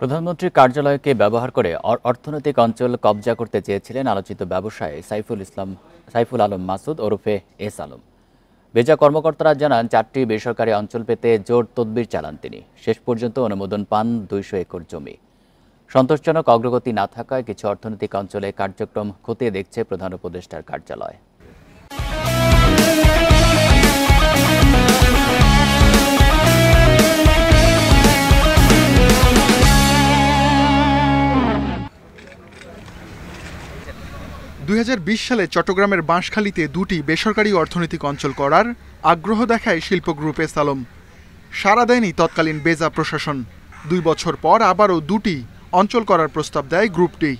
প্রধানমন্ত্রীর কার্যালয়কে ব্যবহার করে অর্থনৈতিক অঞ্চল কবজা করতে চেয়েছিলেন আলোচিত ব্যবসায় সাইফুল ইসলাম সাইফুল আলম মাসুদ ওরফে এস আলম বেজা কর্মকর্তারা জানান চারটি বেসরকারি অঞ্চল পেতে জোর তদবির চালান তিনি শেষ পর্যন্ত অনুমোদন পান দুইশো একর জমি সন্তোষজনক অগ্রগতি না থাকায় কিছু অর্থনৈতিক অঞ্চলে কার্যক্রম খতিয়ে দেখছে প্রধান উপদেষ্টার কার্যালয় দুই সালে চট্টগ্রামের বাঁশখালীতে দুটি বেসরকারি অর্থনৈতিক অঞ্চল করার আগ্রহ দেখায় শিল্প গ্রুপে সালম সারা দেয়নি তৎকালীন বেজা প্রশাসন দুই বছর পর আবারও দুটি অঞ্চল করার প্রস্তাব দেয় গ্রুপটি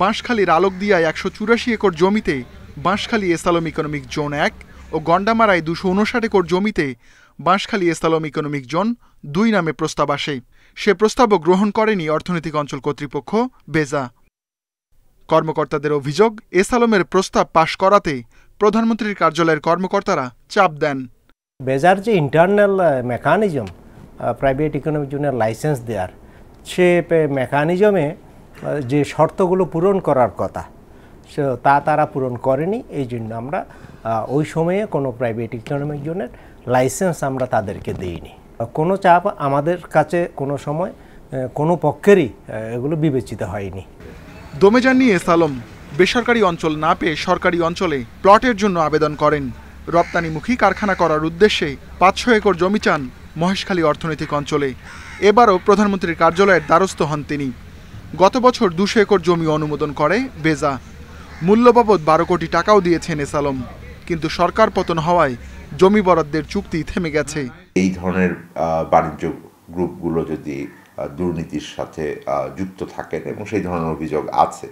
বাঁশখালীর দিয়ায় একশো চুরাশি একর জমিতে বাঁশখালী এসালম ইকোনমিক জোন এক ও গন্ডামারায় দুশো উনষাট একর জমিতে বাঁশখালী এসালম ইকোনমিক জোন দুই নামে প্রস্তাব আসে সে প্রস্তাবও গ্রহণ করেনি অর্থনৈতিক অঞ্চল কর্তৃপক্ষ বেজা কর্মকর্তাদের অভিযোগ এস আলমের প্রস্তাব পাশ করাতে প্রধানমন্ত্রীর কার্যালয়ের কর্মকর্তারা চাপ দেন বেজার যে ইন্টারনাল মেকানিজম প্রাইভেট ইকোনমিক জোনের লাইসেন্স দেওয়ার সে মেকানিজমে যে শর্তগুলো পূরণ করার কথা সে তা তারা পূরণ করেনি এই জন্য আমরা ওই সময়ে কোনো প্রাইভেট ইকোনমিক জোনের লাইসেন্স আমরা তাদেরকে দেইনি কোনো চাপ আমাদের কাছে কোনো সময় কোনো পক্ষেরই এগুলো বিবেচিত হয়নি দমে যাননি এসালম বেসরকারি অঞ্চল না পেয়ে সরকারি অঞ্চলে প্লটের জন্য আবেদন করেন রপ্তানিমুখী কারখানা করার উদ্দেশ্যে পাঁচশো একর জমি চান মহেশখালী অর্থনৈতিক অঞ্চলে এবারও প্রধানমন্ত্রীর কার্যালয়ের দ্বারস্থ হন তিনি গত বছর দুশো একর জমি অনুমোদন করে বেজা মূল্যবাবদ বারো কোটি টাকাও দিয়েছেন এস আলম কিন্তু সরকার পতন হওয়ায় জমি বরাদ্দের চুক্তি থেমে গেছে এই ধরনের বাণিজ্য গ্রুপগুলো যদি দুর্নীতির সাথে যুক্ত থাকেন এবং সেই ধরনের অভিযোগ আছে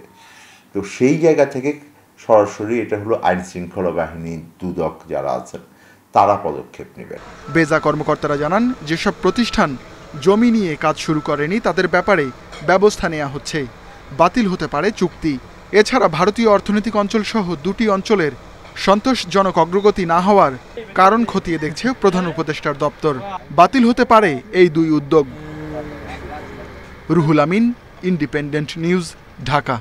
তো সেই জায়গা থেকে সরাসরি এটা হলো আইন শৃঙ্খলা বাহিনী দুদক যারা আছেন তারা পদক্ষেপ নেবেন বেজা কর্মকর্তারা জানান যেসব প্রতিষ্ঠান জমি নিয়ে কাজ শুরু করেনি তাদের ব্যাপারে ব্যবস্থা নেওয়া হচ্ছে বাতিল হতে পারে চুক্তি এছাড়া ভারতীয় অর্থনৈতিক অঞ্চল সহ দুটি অঞ্চলের সন্তোষজনক অগ্রগতি না হওয়ার কারণ খতিয়ে দেখছে প্রধান উপদেষ্টার দপ্তর বাতিল হতে পারে এই দুই উদ্যোগ রুহুল আমিন ইন্ডিপেন্ডেন্ট নিউজ ঢাকা